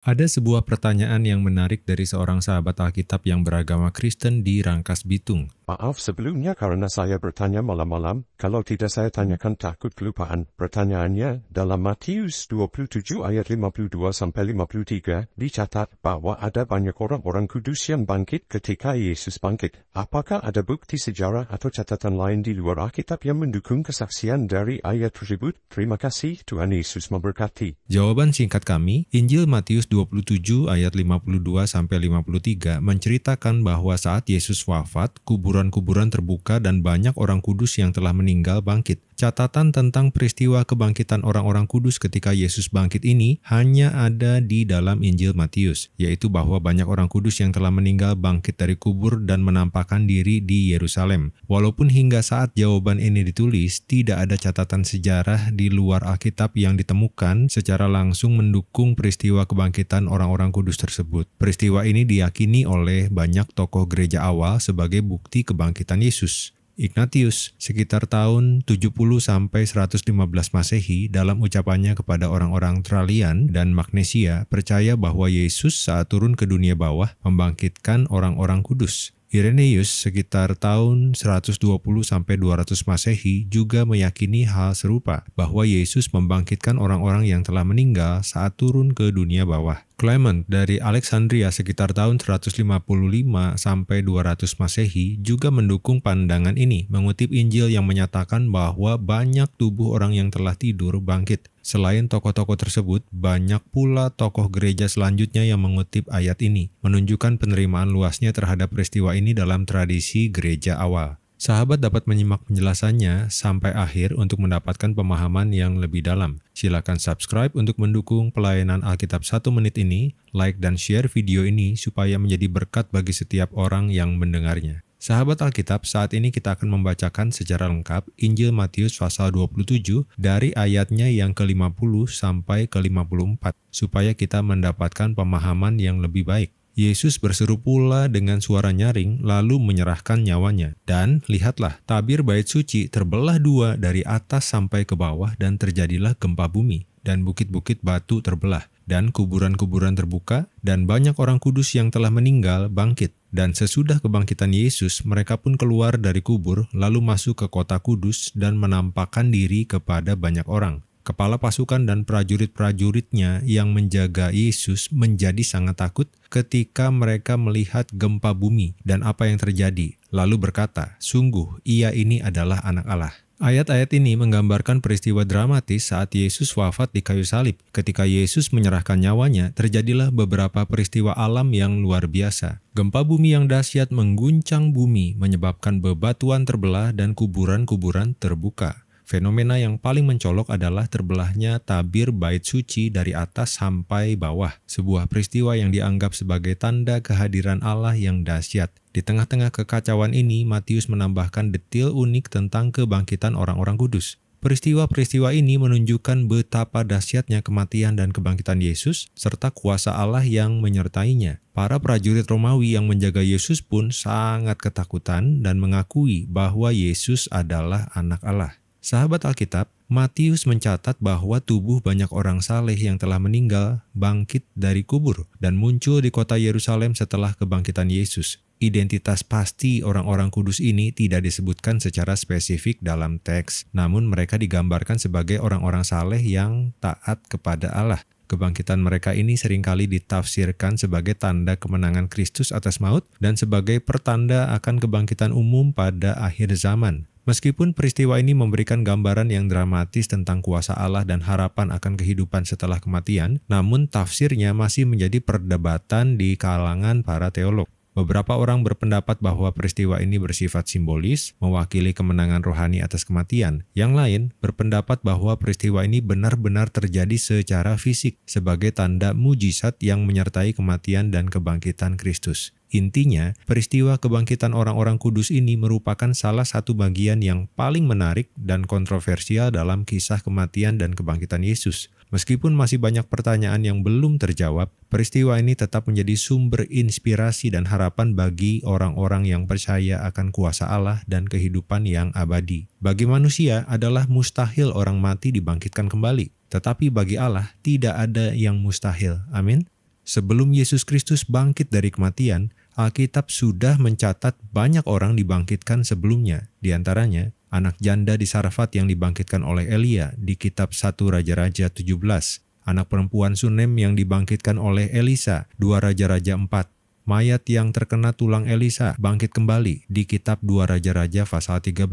Ada sebuah pertanyaan yang menarik dari seorang sahabat Alkitab yang beragama Kristen di Rangkas Bitung. Maaf sebelumnya karena saya bertanya malam-malam, kalau tidak saya tanyakan takut kelupaan. Pertanyaannya, dalam Matius 27 ayat 52-53, dicatat bahwa ada banyak orang-orang kudus yang bangkit ketika Yesus bangkit. Apakah ada bukti sejarah atau catatan lain di luar Alkitab yang mendukung kesaksian dari ayat tersebut? Terima kasih, Tuhan Yesus memberkati. Jawaban singkat kami, Injil Matius 27 ayat 52-53 menceritakan bahwa saat Yesus wafat, kuburan kuburan-kuburan terbuka dan banyak orang kudus yang telah meninggal bangkit. Catatan tentang peristiwa kebangkitan orang-orang kudus ketika Yesus bangkit ini hanya ada di dalam Injil Matius, yaitu bahwa banyak orang kudus yang telah meninggal bangkit dari kubur dan menampakkan diri di Yerusalem. Walaupun hingga saat jawaban ini ditulis, tidak ada catatan sejarah di luar Alkitab yang ditemukan secara langsung mendukung peristiwa kebangkitan orang-orang kudus tersebut. Peristiwa ini diyakini oleh banyak tokoh gereja awal sebagai bukti kebangkitan Yesus. Ignatius sekitar tahun 70 115 Masehi dalam ucapannya kepada orang-orang Tralian dan Magnesia percaya bahwa Yesus saat turun ke dunia bawah membangkitkan orang-orang kudus. Irenaeus sekitar tahun 120 200 Masehi juga meyakini hal serupa bahwa Yesus membangkitkan orang-orang yang telah meninggal saat turun ke dunia bawah. Clement dari Alexandria sekitar tahun 155 sampai 200 Masehi juga mendukung pandangan ini, mengutip Injil yang menyatakan bahwa banyak tubuh orang yang telah tidur bangkit. Selain tokoh-tokoh tersebut, banyak pula tokoh gereja selanjutnya yang mengutip ayat ini, menunjukkan penerimaan luasnya terhadap peristiwa ini dalam tradisi gereja awal. Sahabat dapat menyimak penjelasannya sampai akhir untuk mendapatkan pemahaman yang lebih dalam. Silakan subscribe untuk mendukung pelayanan Alkitab 1 menit ini, like dan share video ini supaya menjadi berkat bagi setiap orang yang mendengarnya. Sahabat Alkitab, saat ini kita akan membacakan secara lengkap Injil Matius pasal 27 dari ayatnya yang ke-50 sampai ke-54 supaya kita mendapatkan pemahaman yang lebih baik. Yesus berseru pula dengan suara nyaring lalu menyerahkan nyawanya. Dan lihatlah, tabir bait suci terbelah dua dari atas sampai ke bawah dan terjadilah gempa bumi dan bukit-bukit batu terbelah dan kuburan-kuburan terbuka dan banyak orang kudus yang telah meninggal bangkit. Dan sesudah kebangkitan Yesus, mereka pun keluar dari kubur lalu masuk ke kota kudus dan menampakkan diri kepada banyak orang kepala pasukan dan prajurit-prajuritnya yang menjaga Yesus menjadi sangat takut ketika mereka melihat gempa bumi dan apa yang terjadi, lalu berkata, "Sungguh, ia ini adalah Anak Allah." Ayat-ayat ini menggambarkan peristiwa dramatis saat Yesus wafat di kayu salib. Ketika Yesus menyerahkan nyawanya, terjadilah beberapa peristiwa alam yang luar biasa. Gempa bumi yang dahsyat mengguncang bumi, menyebabkan bebatuan terbelah dan kuburan-kuburan terbuka. Fenomena yang paling mencolok adalah terbelahnya tabir bait suci dari atas sampai bawah, sebuah peristiwa yang dianggap sebagai tanda kehadiran Allah yang dahsyat. Di tengah-tengah kekacauan ini, Matius menambahkan detil unik tentang kebangkitan orang-orang kudus. Peristiwa-peristiwa ini menunjukkan betapa dahsyatnya kematian dan kebangkitan Yesus, serta kuasa Allah yang menyertainya. Para prajurit Romawi yang menjaga Yesus pun sangat ketakutan dan mengakui bahwa Yesus adalah Anak Allah. Sahabat Alkitab, Matius mencatat bahwa tubuh banyak orang saleh yang telah meninggal bangkit dari kubur dan muncul di kota Yerusalem setelah kebangkitan Yesus. Identitas pasti orang-orang kudus ini tidak disebutkan secara spesifik dalam teks, namun mereka digambarkan sebagai orang-orang saleh yang taat kepada Allah. Kebangkitan mereka ini seringkali ditafsirkan sebagai tanda kemenangan Kristus atas maut dan sebagai pertanda akan kebangkitan umum pada akhir zaman. Meskipun peristiwa ini memberikan gambaran yang dramatis tentang kuasa Allah dan harapan akan kehidupan setelah kematian, namun tafsirnya masih menjadi perdebatan di kalangan para teolog. Beberapa orang berpendapat bahwa peristiwa ini bersifat simbolis, mewakili kemenangan rohani atas kematian. Yang lain berpendapat bahwa peristiwa ini benar-benar terjadi secara fisik sebagai tanda mujizat yang menyertai kematian dan kebangkitan Kristus. Intinya, peristiwa kebangkitan orang-orang kudus ini merupakan salah satu bagian yang paling menarik dan kontroversial dalam kisah kematian dan kebangkitan Yesus. Meskipun masih banyak pertanyaan yang belum terjawab, peristiwa ini tetap menjadi sumber inspirasi dan harapan bagi orang-orang yang percaya akan kuasa Allah dan kehidupan yang abadi. Bagi manusia adalah mustahil orang mati dibangkitkan kembali, tetapi bagi Allah tidak ada yang mustahil. Amin. Sebelum Yesus Kristus bangkit dari kematian, Alkitab sudah mencatat banyak orang dibangkitkan sebelumnya, diantaranya anak janda di sarafat yang dibangkitkan oleh Elia di kitab 1 Raja-Raja 17, anak perempuan Sunem yang dibangkitkan oleh Elisa, 2 Raja-Raja 4, mayat yang terkena tulang Elisa bangkit kembali di kitab 2 Raja-Raja pasal 13.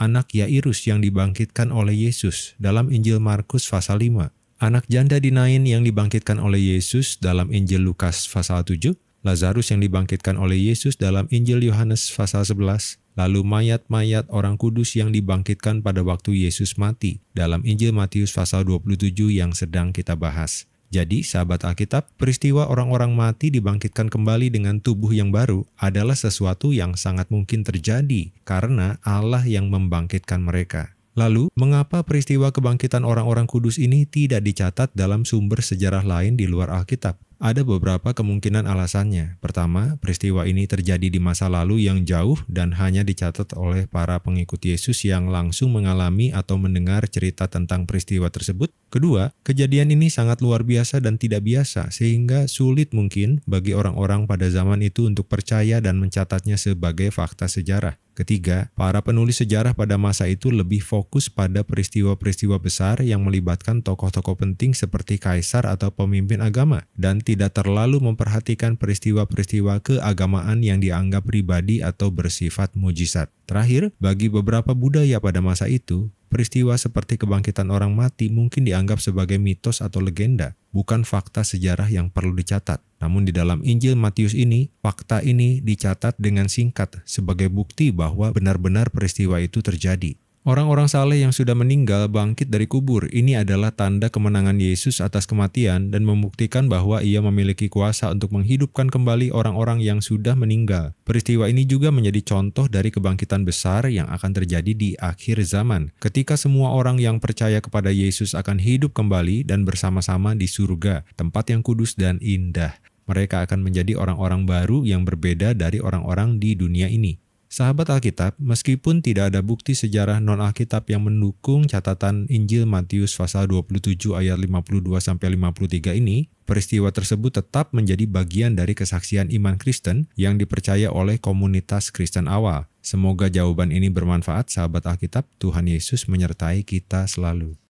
Anak Yairus yang dibangkitkan oleh Yesus dalam Injil Markus pasal 5. Anak janda di Nain yang dibangkitkan oleh Yesus dalam Injil Lukas pasal 7. Lazarus yang dibangkitkan oleh Yesus dalam Injil Yohanes pasal 11, lalu mayat-mayat orang kudus yang dibangkitkan pada waktu Yesus mati dalam Injil Matius pasal 27 yang sedang kita bahas. Jadi, sahabat Alkitab, peristiwa orang-orang mati dibangkitkan kembali dengan tubuh yang baru adalah sesuatu yang sangat mungkin terjadi karena Allah yang membangkitkan mereka. Lalu, mengapa peristiwa kebangkitan orang-orang kudus ini tidak dicatat dalam sumber sejarah lain di luar Alkitab? Ada beberapa kemungkinan alasannya. Pertama, peristiwa ini terjadi di masa lalu yang jauh dan hanya dicatat oleh para pengikut Yesus yang langsung mengalami atau mendengar cerita tentang peristiwa tersebut. Kedua, kejadian ini sangat luar biasa dan tidak biasa, sehingga sulit mungkin bagi orang-orang pada zaman itu untuk percaya dan mencatatnya sebagai fakta sejarah. Ketiga, para penulis sejarah pada masa itu lebih fokus pada peristiwa-peristiwa besar yang melibatkan tokoh-tokoh penting seperti kaisar atau pemimpin agama dan tidak terlalu memperhatikan peristiwa-peristiwa keagamaan yang dianggap pribadi atau bersifat mujizat. Terakhir, bagi beberapa budaya pada masa itu, Peristiwa seperti kebangkitan orang mati mungkin dianggap sebagai mitos atau legenda, bukan fakta sejarah yang perlu dicatat. Namun di dalam Injil Matius ini, fakta ini dicatat dengan singkat sebagai bukti bahwa benar-benar peristiwa itu terjadi. Orang-orang saleh yang sudah meninggal bangkit dari kubur. Ini adalah tanda kemenangan Yesus atas kematian dan membuktikan bahwa ia memiliki kuasa untuk menghidupkan kembali orang-orang yang sudah meninggal. Peristiwa ini juga menjadi contoh dari kebangkitan besar yang akan terjadi di akhir zaman, ketika semua orang yang percaya kepada Yesus akan hidup kembali dan bersama-sama di surga, tempat yang kudus dan indah. Mereka akan menjadi orang-orang baru yang berbeda dari orang-orang di dunia ini. Sahabat Alkitab, meskipun tidak ada bukti sejarah non-Alkitab yang mendukung catatan Injil Matius pasal 27 ayat 52-53 ini, peristiwa tersebut tetap menjadi bagian dari kesaksian iman Kristen yang dipercaya oleh komunitas Kristen awal. Semoga jawaban ini bermanfaat, sahabat Alkitab. Tuhan Yesus menyertai kita selalu.